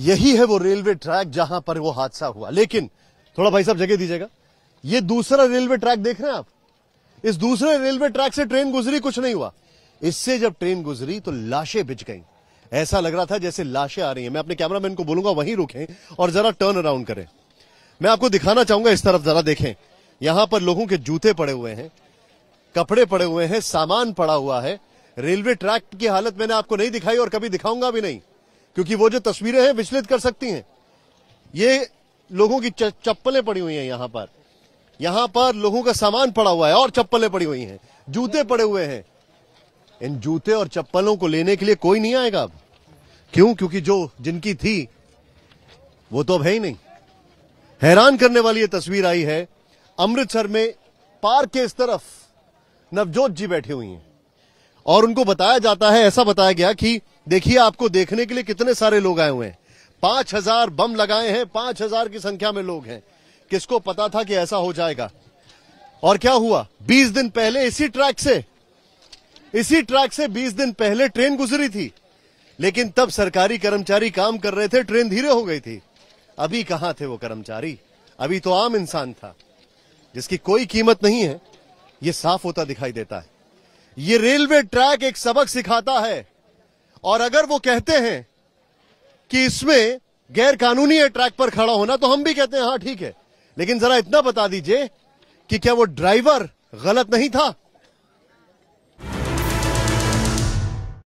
यही है वो रेलवे ट्रैक जहां पर वो हादसा हुआ लेकिन थोड़ा भाई साहब जगह दीजिएगा ये दूसरा रेलवे ट्रैक देख रहे हैं आप इस दूसरे रेलवे ट्रैक से ट्रेन गुजरी कुछ नहीं हुआ इससे जब ट्रेन गुजरी तो लाशें बिछ गई ऐसा लग रहा था जैसे लाशें आ रही हैं मैं अपने कैमरामैन को बोलूंगा वहीं रुकें और जरा टर्न अराउंड करें मैं आपको दिखाना चाहूंगा इस तरफ जरा देखें यहां पर लोगों के जूते पड़े हुए हैं कपड़े पड़े हुए हैं सामान पड़ा हुआ है रेलवे ट्रैक की हालत मैंने आपको नहीं दिखाई और कभी दिखाऊंगा भी नहीं क्योंकि वो जो तस्वीरें हैं विचलित कर सकती हैं ये लोगों की चप्पलें पड़ी हुई हैं यहाँ पर यहाँ पर लोगों का सामान पड़ा हुआ है और चप्पलें पड़ी हुई हैं जूते पड़े हुए हैं इन जूते और चप्पलों को लेने के लिए कोई नहीं आएगा अब क्यों क्योंकि जो जिनकी थी वो तो अब है ही नहीं हैरान करने वाली ये तस्वीर आई है अमृतसर में पार्क के इस तरफ नवजोत जी बैठी हुई हैं और उनको बताया जाता है ऐसा बताया गया कि देखिए आपको देखने के लिए कितने सारे लोग आए हुए हैं पांच हजार बम लगाए हैं पांच हजार की संख्या में लोग हैं किसको पता था कि ऐसा हो जाएगा और क्या हुआ बीस दिन पहले इसी ट्रैक से इसी ट्रैक से बीस दिन पहले ट्रेन गुजरी थी लेकिन तब सरकारी कर्मचारी काम कर रहे थे ट्रेन धीरे हो गई थी अभी कहां थे वो कर्मचारी अभी तो आम इंसान था जिसकी कोई कीमत नहीं है ये साफ होता दिखाई देता है ये रेलवे ट्रैक एक सबक सिखाता है और अगर वो कहते हैं कि इसमें गैर कानूनी है ट्रैक पर खड़ा होना तो हम भी कहते हैं हाँ ठीक है लेकिन जरा इतना बता दीजिए कि क्या वो ड्राइवर गलत नहीं था